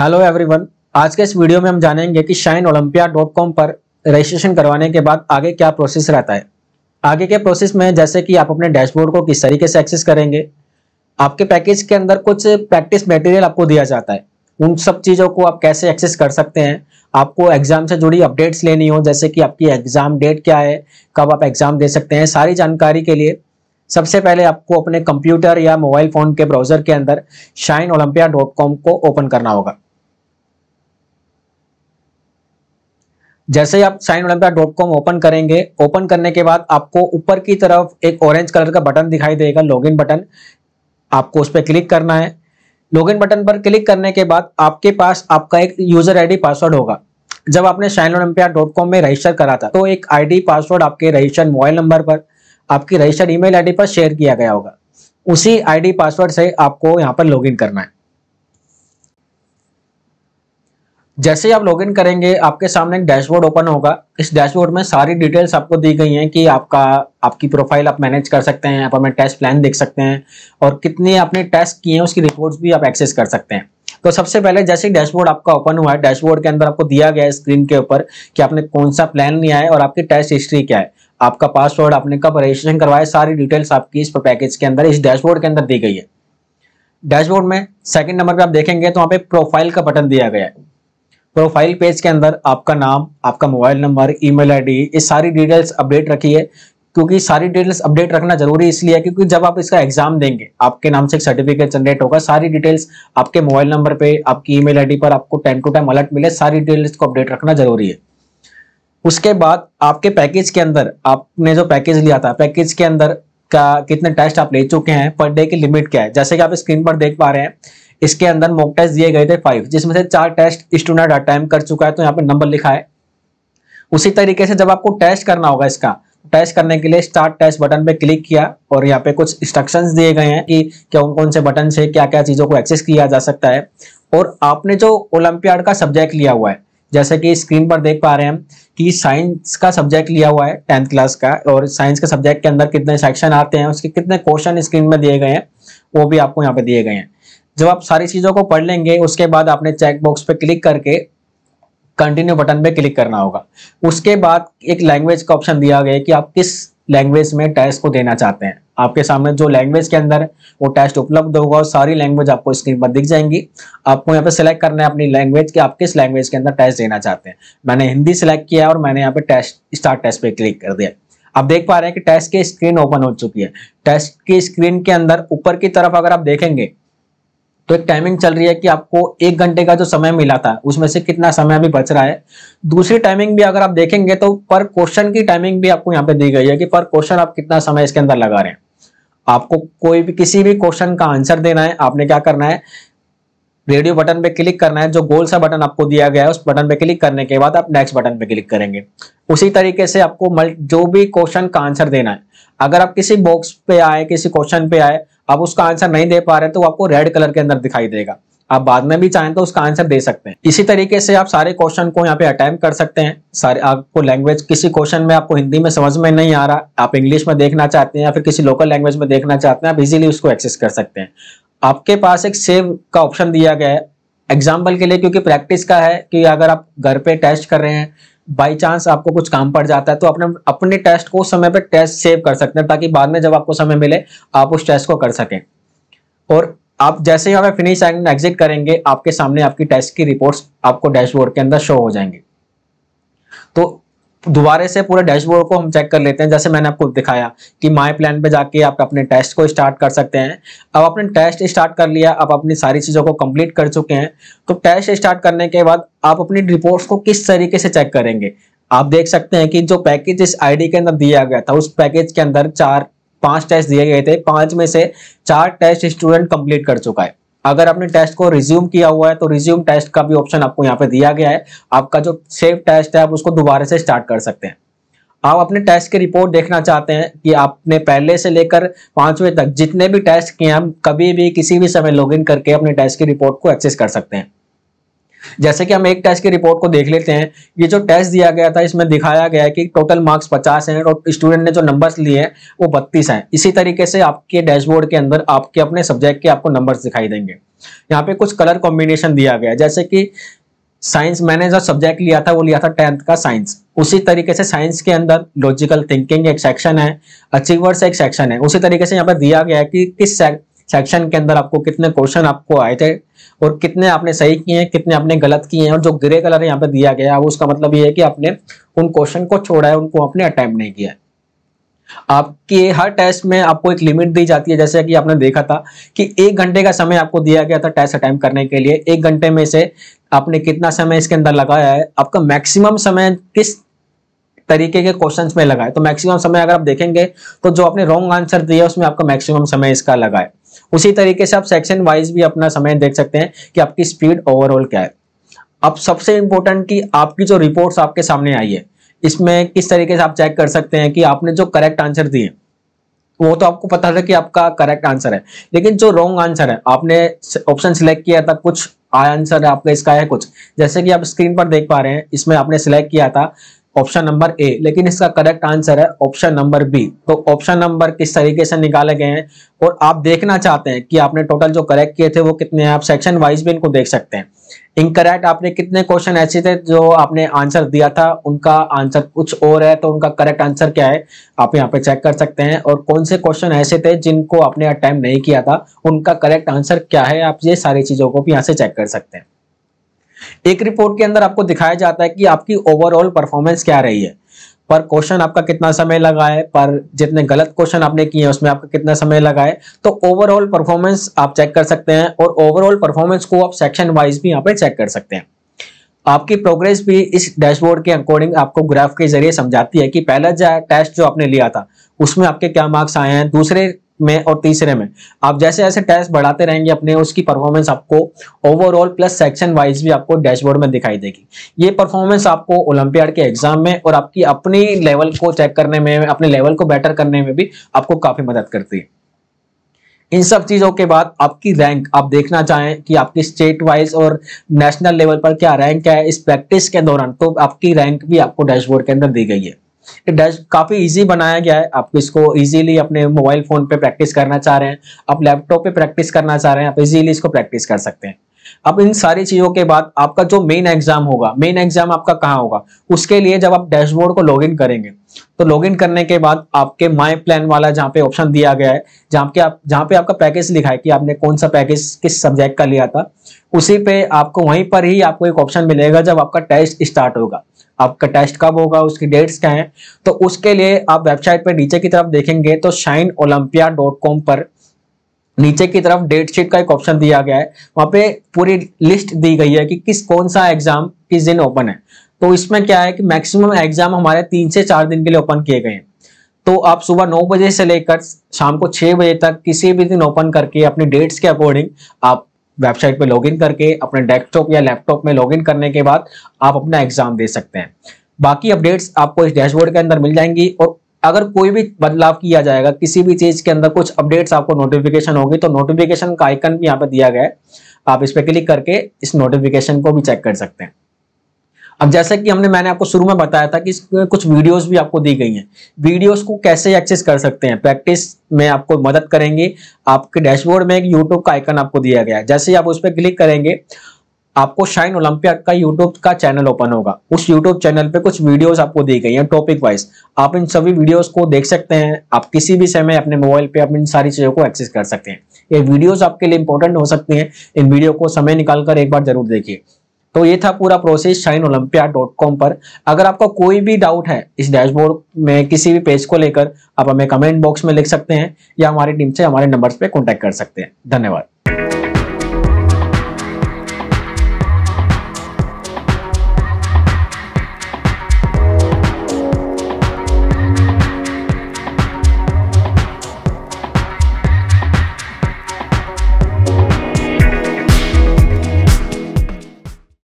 hello everyone आज के इस वीडियो में हम जानेंगे कि शाइन ओलंपिया डॉट कॉम पर रजिस्ट्रेशन करवाने के बाद आगे क्या प्रोसेस रहता है आगे के प्रोसेस में जैसे कि आप अपने डैशबोर्ड को किस तरीके से एक्सेस करेंगे आपके पैकेज के अंदर कुछ प्रैक्टिस मटेरियल आपको दिया जाता है उन सब चीज़ों को आप कैसे एक्सेस कर सकते हैं आपको एग्जाम से जुड़ी अपडेट्स लेनी हो जैसे कि आपकी एग्जाम डेट क्या है कब आप एग्जाम दे सकते हैं सारी जानकारी के लिए सबसे पहले आपको अपने कंप्यूटर या मोबाइल फोन के ब्राउजर के अंदर शाइन ओलंपिया डॉट कॉम को ओपन करना होगा जैसे ही आप sign Olympia dot com open करेंगे ओपन करने के बाद आपको ऊपर की तरफ एक ऑरेंज कलर का बटन दिखाई देगा लॉगिन बटन आपको उस पर क्लिक करना है लॉगिन बटन पर क्लिक करने के बाद आपके पास आपका एक यूजर आईडी पासवर्ड होगा जब आपने साइन ओलम्पिया डॉट कॉम में रजिस्टर करा था तो एक डी पासवर्ड आपके रजिस्टर मोबाइल नंबर पर आपकी मेल आई डी पर शेयर किया गया होगा उसी डी पासवर्ड से आपको यहाँ पर इन करना है जैसे ही आप लॉगिन करेंगे आपके सामने एक डैशबोर्ड ओपन होगा इस डैशबोर्ड में सारी डिटेल्स आपको दी गई हैं कि आपका आपकी प्रोफाइल आप मैनेज कर सकते हैं आप अपने टेस्ट प्लान देख सकते हैं और कितने आपने टेस्ट किए हैं उसकी रिपोर्ट्स भी आप एक्सेस कर सकते हैं तो सबसे पहले जैसे डैशबोर्ड आपका ओपन हुआ है डैशबोर्ड के अंदर आपको दिया गया है स्क्रीन के ऊपर कि आपने कौन सा प्लान लिया है और आपकी टेस्ट हिस्ट्री क्या है आपका पासवर्ड आपने कब रजिस्ट्रेशन करवाया सारी डिटेल्स आपकी इस पैकेज के अंदर इस डैशबोर्ड के अंदर दी गई है डैशबोर्ड में सेकंड नंबर पे आप देखेंगे तो वहाँ पे प्रोफाइल का बटन दिया गया है प्रोफाइल पेज के अंदर आपका नाम आपका मोबाइल नंबर ईमेल आईडी ये सारी डिटेल्स अपडेट रखिए क्योंकि सारी डिटेल्स अपडेट रखना जरूरी इसलिए है क्योंकि जब आप इसका एग्जाम देंगे आपके नाम से एक सर्टिफिकेट जनरेट होगा सारी डिटेल्स आपके मोबाइल नंबर पे आपकी ईमेल आईडी पर आपको टाइम टू टाइम अलर्ट मिले सारी डिटेल्स को अपडेट रखना जरूरी है उसके बाद आपके पैकेज के अंदर आपने जो पैकेज लिया था पैकेज के अंदर का कितने टेस्ट आप ले चुके हैं पर डे की लिमिट क्या है जैसे कि आप स्क्रीन पर देख पा रहे हैं इसके अंदर मॉक टेस्ट दिए गए थे फाइव जिसमें से चार टेस्ट स्टूडेंट अटैम्प कर चुका है तो यहाँ पे नंबर लिखा है उसी तरीके से जब आपको टेस्ट करना होगा इसका टेस्ट करने के लिए स्टार्ट टेस्ट बटन पे क्लिक किया और यहाँ पे कुछ इंस्ट्रक्शंस दिए गए हैं कि कौन कौन से बटन से क्या क्या चीज़ों को एक्सेस किया जा सकता है और आपने जो ओलंपियाड का सब्जेक्ट लिया हुआ है जैसे कि स्क्रीन पर देख पा रहे हैं कि साइंस का सब्जेक्ट लिया हुआ है टेंथ क्लास का और साइंस के सब्जेक्ट के अंदर कितने सेक्शन आते हैं उसके कितने क्वेश्चन स्क्रीन में दिए गए हैं वो भी आपको यहाँ पे दिए गए हैं जब आप सारी चीज़ों को पढ़ लेंगे उसके बाद आपने चेकबॉक्स पे क्लिक करके कंटिन्यू बटन पे क्लिक करना होगा उसके बाद एक लैंग्वेज का ऑप्शन दिया गया कि आप किस लैंग्वेज में टेस्ट को देना चाहते हैं आपके सामने जो लैंग्वेज के अंदर वो टेस्ट उपलब्ध होगा और सारी लैंग्वेज आपको स्क्रीन पर दिख जाएंगी आपको यहाँ पे सिलेक्ट करना है अपनी लैंग्वेज के आप किस लैंग्वेज के अंदर टेस्ट देना चाहते हैं मैंने हिंदी सिलेक्ट किया और मैंने यहाँ पे टेस्ट स्टार्ट टेस्ट पे क्लिक कर दिया आप देख पा रहे हैं कि टेस्ट की स्क्रीन ओपन हो चुकी है टेस्ट की स्क्रीन के अंदर ऊपर की तरफ अगर आप देखेंगे तो एक टाइमिंग चल रही है कि आपको एक घंटे का जो समय मिला था उसमें से कितना समय अभी बच रहा है दूसरी टाइमिंग भी अगर आप देखेंगे तो पर क्वेश्चन की टाइमिंग भी आपको यहाँ पे दी गई है कि पर क्वेश्चन आप कितना समय इसके अंदर लगा रहे हैं आपको कोई भी किसी भी क्वेश्चन का आंसर देना है आपने क्या करना है रेडियो बटन पे क्लिक करना है जो गोल सा बटन आपको दिया गया है उस बटन पे क्लिक करने के बाद आप नेक्स्ट बटन पे क्लिक करेंगे उसी तरीके से आपको जो भी क्वेश्चन का आंसर देना है अगर आप किसी बॉक्स पे आए किसी क्वेश्चन पे आए आप उसका आंसर नहीं दे पा रहे तो आपको रेड कलर के अंदर दिखाई देगा आप बाद में भी चाहें तो उसका आंसर दे सकते हैं इसी तरीके से आप सारे क्वेश्चन को यहाँ पे अटैम्प कर सकते हैं सारे आपको लैंग्वेज किसी क्वेश्चन में आपको हिंदी में समझ में नहीं आ रहा आप इंग्लिश में देखना चाहते हैं या फिर किसी लोकल लैंग्वेज में देखना चाहते हैं आप इजिली उसको एक्सेस कर सकते हैं आपके पास एक सेव का ऑप्शन दिया गया है एग्जाम्पल के लिए क्योंकि प्रैक्टिस का है कि अगर आप घर पे टेस्ट कर रहे हैं बाई चांस आपको कुछ काम पड़ जाता है तो अपने अपने टेस्ट को उस समय पर टेस्ट सेव कर सकते हैं ताकि बाद में जब आपको समय मिले आप उस टेस्ट को कर सकें और आप जैसे ही हमें फिनिश एग्जिट करेंगे आपके सामने आपकी टेस्ट की रिपोर्ट्स आपको डैशबोर्ड के अंदर शो हो जाएंगे तो दोबारे से पूरे डैशबोर्ड को हम चेक कर लेते हैं जैसे मैंने आपको दिखाया कि माई प्लान पे जाके आप अपने टेस्ट को स्टार्ट कर सकते हैं अब आपने टेस्ट स्टार्ट कर लिया आप अपनी सारी चीज़ों को कंप्लीट कर चुके हैं तो टेस्ट स्टार्ट करने के बाद आप अपनी रिपोर्ट्स को किस तरीके से चेक करेंगे आप देख सकते हैं कि जो पैकेज इस आईडी के अंदर दिया गया था उस पैकेज के अंदर चार पांच टेस्ट दिए गए थे पांच में से चार टेस्ट स्टूडेंट कंप्लीट कर चुका है अगर आपने टेस्ट को रिज्यूम किया हुआ है तो रिज्यूम टेस्ट का भी ऑप्शन आपको यहाँ पे दिया गया है आपका जो सेव टेस्ट है आप उसको दोबारा से स्टार्ट कर सकते हैं आप अपने टेस्ट की रिपोर्ट देखना चाहते हैं कि आपने पहले से लेकर पांचवें तक जितने भी टेस्ट किए हैं कभी भी किसी भी समय लॉगिन करके अपने टेस्ट की रिपोर्ट को एक्सेस कर सकते हैं जैसे कि हम एक टेस्ट की रिपोर्ट को देख लेते हैं ये जो टेस्ट दिया गया था इसमें दिखाया गया है कि टोटल मार्क्स पचास हैं और स्टूडेंट ने जो नंबर्स लिए हैं वो बत्तीस हैं इसी तरीके से आपके डैशबोर्ड के अंदर आपके अपने सब्जेक्ट के आपको नंबर्स दिखाई देंगे यहाँ पे कुछ कलर कॉम्बिनेशन दिया गया जैसे कि साइंस मैंने जो सब्जेक्ट लिया था वो लिया था टेंथ का साइंस उसी तरीके से साइंस के अंदर लॉजिकल थिंकिंग एक सेक्शन है अचीवर्स एक सेक्शन है उसी तरीके से यहाँ पर दिया गया है कि किस सेक्शन के अंदर आपको कितने क्वेश्चन आपको आए थे और कितने आपने सही किए हैं कितने आपने गलत किए हैं और जो ग्रे कलर यहाँ पे दिया गया है उसका मतलब ये है कि आपने उन क्वेश्चन को छोड़ा है उनको आपने अटैम्प नहीं किया है आपके हर टेस्ट में आपको एक लिमिट दी जाती है जैसे कि आपने देखा था कि एक घंटे का समय आपको दिया गया था टेस्ट अटैम्प करने के लिए एक घंटे में से आपने कितना समय इसके अंदर लगाया है आपका मैक्सिमम समय किस तरीके के क्वेश्चंस में लगा है तो मैक्सिमम समय अगर आप देखेंगे तो जो आपने रॉन्ग आंसर दिया उसमें आपका मैक्सिमम समय इसका लगा है उसी तरीके से आप सेक्शन वाइज भी अपना समय देख सकते हैं कि आपकी स्पीड ओवरऑल क्या है अब सबसे इंपॉर्टेंट कि आपकी जो रिपोर्ट्स आपके सामने आई है इसमें किस तरीके से आप चेक कर सकते हैं कि आपने जो करेक्ट आंसर दिए वो तो आपको पता था कि आपका करेक्ट आंसर है लेकिन जो रॉन्ग आंसर है आपने ऑप्शन सिलेक्ट किया था कुछ आंसर आपका इसका है कुछ जैसे कि आप स्क्रीन पर देख पा रहे हैं इसमें आपने सिलेक्ट किया था ऑप्शन नंबर ए लेकिन इसका करेक्ट आंसर है ऑप्शन नंबर बी तो ऑप्शन नंबर किस तरीके से निकाले गए हैं और आप देखना चाहते हैं कि आपने टोटल जो करेक्ट किए थे वो कितने हैं आप सेक्शन वाइज भी इनको देख सकते हैं इनकरेक्ट आपने कितने क्वेश्चन ऐसे थे जो आपने आंसर दिया था उनका आंसर कुछ और है तो उनका करेक्ट आंसर क्या है आप यहाँ पे चेक कर सकते हैं और कौन से क्वेश्चन ऐसे थे जिनको आपने अटैम्प नहीं किया था उनका करेक्ट आंसर क्या है आप ये सारी चीज़ों को भी यहाँ से चेक कर सकते हैं एक रिपोर्ट के अंदर आपको दिखाया जाता है कि आपकी ओवरऑल परफॉर्मेंस क्या रही है पर क्वेश्चन आपका कितना समय लगा है पर जितने गलत क्वेश्चन आपने किए हैं उसमें आपका कितना समय लगा है तो ओवरऑल परफॉर्मेंस आप चेक कर सकते हैं और ओवरऑल परफॉर्मेंस को आप सेक्शन वाइज भी यहाँ पे चेक कर सकते हैं आपकी प्रोग्रेस भी इस डैशबोर्ड के अकॉर्डिंग आपको ग्राफ के जरिए समझाती है कि पहला टेस्ट जो आपने लिया था उसमें आपके क्या मार्क्स आए हैं दूसरे में और तीसरे में आप जैसे जैसे टेस्ट बढ़ाते रहेंगे अपने उसकी परफॉर्मेंस आपको ओवरऑल प्लस सेक्शन वाइज भी आपको डैशबोर्ड में दिखाई देगी ये परफॉर्मेंस आपको ओलंपियाड के एग्जाम में और आपकी अपनी लेवल को चेक करने में अपने लेवल को बेटर करने में भी आपको काफी मदद करती है इन सब चीज़ों के बाद आपकी रैंक आप देखना चाहें कि आपकी स्टेट वाइज और नेशनल लेवल पर क्या रैंक है इस प्रैक्टिस के दौरान तो आपकी रैंक भी आपको डैशबोर्ड के अंदर दी गई है कि डैश काफ़ी इजी बनाया गया है आप इसको इजीली अपने मोबाइल फ़ोन पे प्रैक्टिस करना चाह रहे हैं आप लैपटॉप पे प्रैक्टिस करना चाह रहे हैं आप इजीली इसको प्रैक्टिस कर सकते हैं अब इन सारी चीज़ों के बाद आपका जो मेन एग्जाम होगा मेन एग्जाम आपका कहाँ होगा उसके लिए जब आप डैशबोर्ड को लॉग करेंगे तो लॉगिन करने के बाद आपके माय प्लान वाला जहाँ पे ऑप्शन दिया गया है जहाँ पे आप जहाँ पे आपका पैकेज लिखा है कि आपने कौन सा पैकेज किस सब्जेक्ट का लिया था उसी पे आपको वहीं पर ही आपको एक ऑप्शन मिलेगा जब आपका टेस्ट स्टार्ट होगा आपका टेस्ट कब होगा उसकी डेट्स क्या है तो उसके लिए आप वेबसाइट पर नीचे की तरफ देखेंगे तो शाइन पर नीचे की तरफ डेट शीट का एक ऑप्शन दिया गया है वहां पे पूरी लिस्ट दी गई है कि किस कौन सा एग्जाम किस दिन ओपन है तो इसमें क्या है कि मैक्सिमम एग्जाम हमारे तीन से चार दिन के लिए ओपन किए गए हैं तो आप सुबह नौ बजे से लेकर शाम को छह बजे तक किसी भी दिन ओपन करके अपने डेट्स के अकॉर्डिंग आप वेबसाइट पे लॉगिन करके अपने डेस्कटॉप या लैपटॉप में लॉगिन करने के बाद आप अपना एग्जाम दे सकते हैं बाकी अपडेट्स आपको इस डैशबोर्ड के अंदर मिल जाएंगी और अगर कोई भी बदलाव किया जाएगा किसी भी चीज के अंदर कुछ अपडेट्स आपको नोटिफिकेशन होगी तो नोटिफिकेशन का आइकन भी यहाँ पे दिया गया है आप इस पर क्लिक करके इस नोटिफिकेशन को भी चेक कर सकते हैं अब जैसे कि हमने मैंने आपको शुरू में बताया था कि कुछ वीडियोस भी आपको दी गई हैं वीडियोस को कैसे एक्सेस कर सकते हैं प्रैक्टिस में आपको मदद करेंगे आपके डैशबोर्ड में एक यूट्यूब का आइकन आपको दिया गया है जैसे ही आप उस पर क्लिक करेंगे आपको शाइन ओलंपिया का यूट्यूब का चैनल ओपन होगा उस यूट्यूब चैनल पे कुछ वीडियोस आपको दी गई हैं टॉपिक वाइज आप इन सभी वीडियोस को देख सकते हैं आप किसी भी समय अपने मोबाइल पे आप इन सारी चीज़ों को एक्सेस कर सकते हैं ये वीडियोस आपके लिए इंपॉर्टेंट हो सकती हैं इन वीडियो को समय निकालकर एक बार जरूर देखिए तो ये था पूरा process Shine Olympia dot com पर अगर आपका कोई भी डाउट है इस डैशबोर्ड में किसी भी पेज को लेकर आप हमें कमेंट बॉक्स में लिख सकते हैं या हमारी टीम से हमारे नंबर्स पे कॉन्टेक्ट कर सकते हैं धन्यवाद